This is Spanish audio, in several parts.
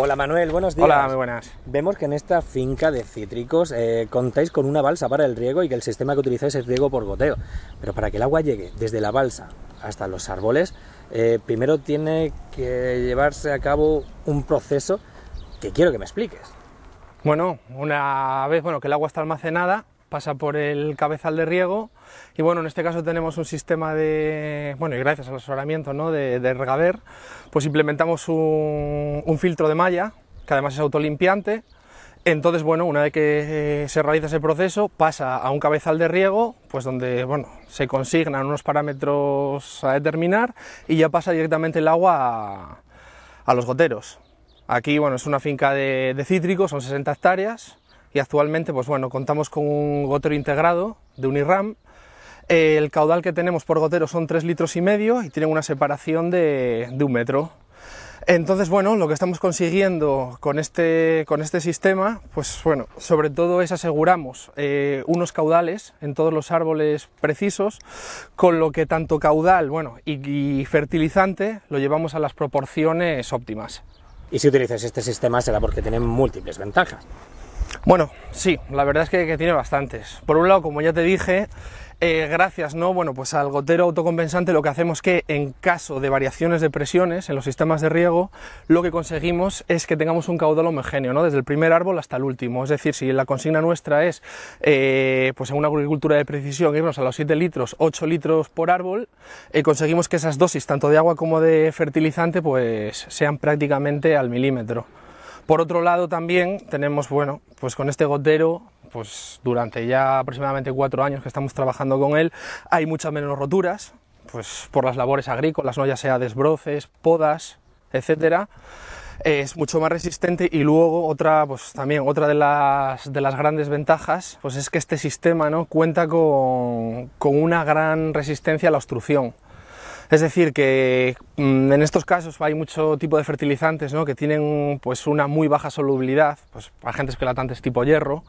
Hola Manuel, buenos días. Hola, muy buenas. Vemos que en esta finca de cítricos eh, contáis con una balsa para el riego y que el sistema que utilizáis es riego por goteo. Pero para que el agua llegue desde la balsa hasta los árboles, eh, primero tiene que llevarse a cabo un proceso que quiero que me expliques. Bueno, una vez bueno, que el agua está almacenada, pasa por el cabezal de riego y bueno, en este caso tenemos un sistema de, bueno, y gracias al asesoramiento de, de pues implementamos un, filtro de malla, que además es autolimpiante, entonces, bueno, una vez que eh, se realiza ese proceso, pasa a un cabezal de riego, pues donde, bueno, se consignan unos parámetros a determinar y ya pasa directamente el agua a, los goteros. Aquí, bueno, es una finca de, de cítricos, son 60 hectáreas y actualmente, pues bueno, contamos con un gotero integrado de un IRAM el caudal que tenemos por gotero son 3 litros y medio y tienen una separación de, un metro. Entonces, bueno, lo que estamos consiguiendo con este, con este sistema, pues bueno, sobre todo es aseguramos eh, unos caudales en todos los árboles precisos, con lo que tanto caudal, bueno, y, fertilizante lo llevamos a las proporciones óptimas. Y si utilizas este sistema será porque tiene múltiples ventajas. Bueno, sí, la verdad es que, que tiene bastantes. Por un lado, como ya te dije, eh, gracias, ¿no? Bueno, pues al gotero autocompensante lo que hacemos es que en caso de variaciones de presiones en los sistemas de riego, lo que conseguimos es que tengamos un caudal homogéneo, ¿no? Desde el primer árbol hasta el último. Es decir, si la consigna nuestra es, eh, pues en una agricultura de precisión, irnos a los 7 litros, 8 litros por árbol, eh, conseguimos que esas dosis, tanto de agua como de fertilizante, pues sean prácticamente al milímetro. Por otro lado también tenemos, bueno, pues con este gotero pues durante ya aproximadamente cuatro años que estamos trabajando con él, hay muchas menos roturas, pues por las labores agrícolas, no ya sea desbroces, podas, etcétera es mucho más resistente y luego otra pues también otra de las, grandes ventajas pues es que este sistema ¿no? cuenta con, una gran resistencia a la obstrucción es decir que mm, en estos casos hay mucho tipo de fertilizantes ¿no? que tienen pues una muy baja solubilidad pues agentes latantes tipo hierro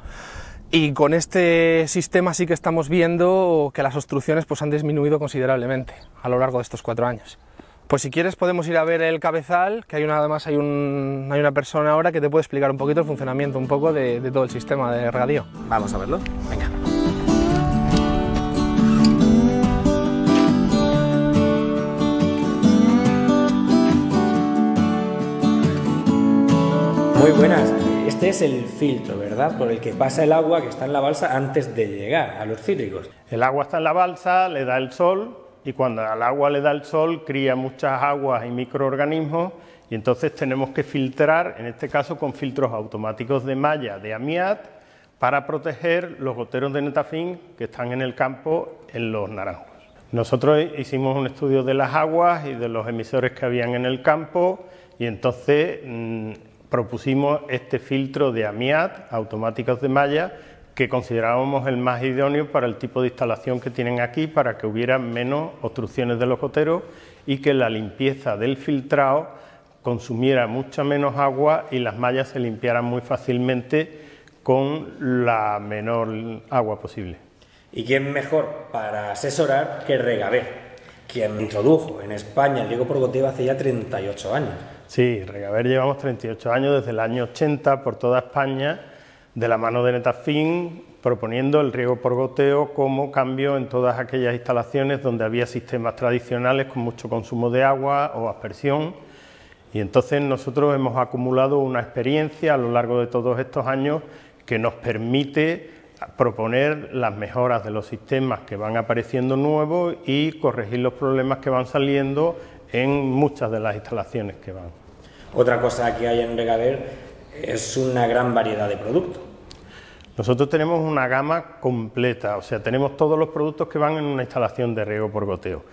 y con este sistema sí que estamos viendo que las obstrucciones pues, han disminuido considerablemente a lo largo de estos cuatro años. Pues si quieres podemos ir a ver el cabezal, que hay una, además hay, hay una persona ahora que te puede explicar un poquito el funcionamiento, un poco de, de todo el sistema de regadío. Vamos a verlo. Venga. Muy buenas. Este es el filtro, ¿verdad? Por el que pasa el agua que está en la balsa antes de llegar a los cítricos. El agua está en la balsa, le da el sol y cuando al agua le da el sol cría muchas aguas y microorganismos y entonces tenemos que filtrar, en este caso con filtros automáticos de malla de amiat para proteger los goteros de netafín que están en el campo en los naranjos. Nosotros hicimos un estudio de las aguas y de los emisores que habían en el campo y entonces mm, propusimos este filtro de AMIAT, automáticos de malla, que considerábamos el más idóneo para el tipo de instalación que tienen aquí, para que hubiera menos obstrucciones de los goteros y que la limpieza del filtrado consumiera mucha menos agua y las mallas se limpiaran muy fácilmente con la menor agua posible. ¿Y quién mejor para asesorar que Regaver? quien introdujo en España el riego por goteo hace ya 38 años. Sí, Regaver llevamos 38 años, desde el año 80, por toda España, de la mano de Netafin, proponiendo el riego por goteo como cambio en todas aquellas instalaciones donde había sistemas tradicionales con mucho consumo de agua o aspersión. Y entonces nosotros hemos acumulado una experiencia a lo largo de todos estos años que nos permite proponer las mejoras de los sistemas que van apareciendo nuevos y corregir los problemas que van saliendo en muchas de las instalaciones que van. Otra cosa que hay en Regader es una gran variedad de productos. Nosotros tenemos una gama completa, o sea, tenemos todos los productos que van en una instalación de riego por goteo.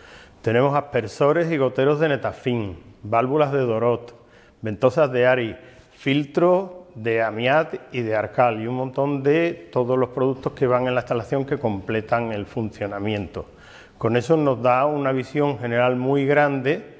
Tenemos aspersores y goteros de Netafin, válvulas de Dorot, ventosas de Ari, filtros de Amiat y de Arcal y un montón de todos los productos que van en la instalación que completan el funcionamiento. Con eso nos da una visión general muy grande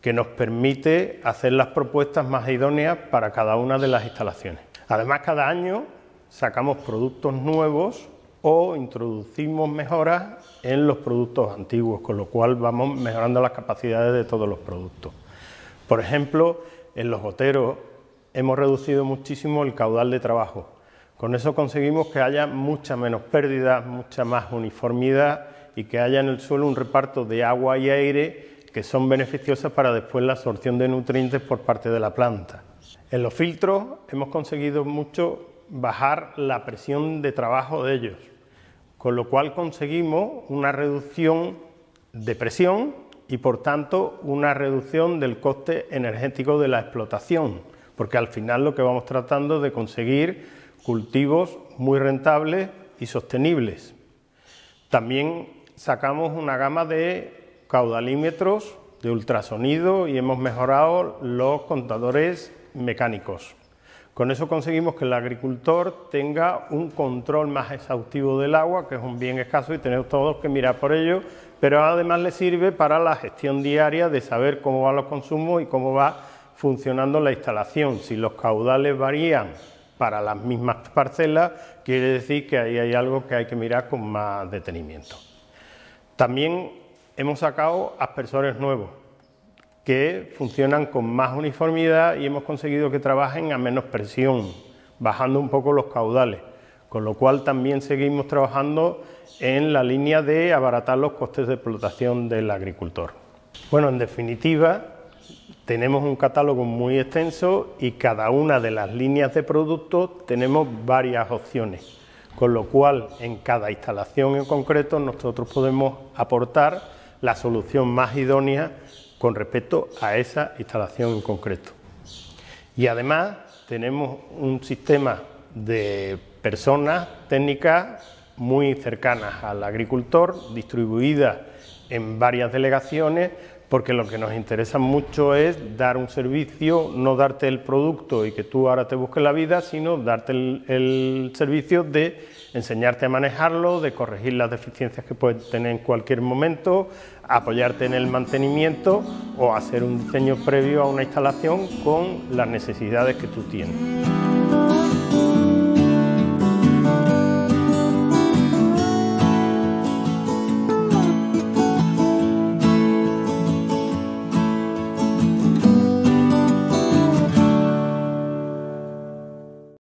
que nos permite hacer las propuestas más idóneas para cada una de las instalaciones. Además, cada año sacamos productos nuevos o introducimos mejoras en los productos antiguos, con lo cual vamos mejorando las capacidades de todos los productos. Por ejemplo, en los goteros hemos reducido muchísimo el caudal de trabajo. Con eso conseguimos que haya mucha menos pérdida, mucha más uniformidad y que haya en el suelo un reparto de agua y aire que son beneficiosas para después la absorción de nutrientes por parte de la planta. En los filtros hemos conseguido mucho bajar la presión de trabajo de ellos, con lo cual conseguimos una reducción de presión y por tanto una reducción del coste energético de la explotación porque al final lo que vamos tratando es de conseguir cultivos muy rentables y sostenibles. También sacamos una gama de caudalímetros de ultrasonido y hemos mejorado los contadores mecánicos. Con eso conseguimos que el agricultor tenga un control más exhaustivo del agua, que es un bien escaso y tenemos todos que mirar por ello, pero además le sirve para la gestión diaria de saber cómo van los consumos y cómo va funcionando la instalación. Si los caudales varían para las mismas parcelas, quiere decir que ahí hay algo que hay que mirar con más detenimiento. También hemos sacado aspersores nuevos que funcionan con más uniformidad y hemos conseguido que trabajen a menos presión, bajando un poco los caudales, con lo cual también seguimos trabajando en la línea de abaratar los costes de explotación del agricultor. Bueno, en definitiva, tenemos un catálogo muy extenso y cada una de las líneas de productos tenemos varias opciones, con lo cual en cada instalación en concreto nosotros podemos aportar la solución más idónea con respecto a esa instalación en concreto. Y además tenemos un sistema de personas técnicas muy cercanas al agricultor, distribuidas en varias delegaciones, porque lo que nos interesa mucho es dar un servicio, no darte el producto y que tú ahora te busques la vida, sino darte el, servicio de enseñarte a manejarlo, de corregir las deficiencias que puedes tener en cualquier momento, apoyarte en el mantenimiento o hacer un diseño previo a una instalación con las necesidades que tú tienes.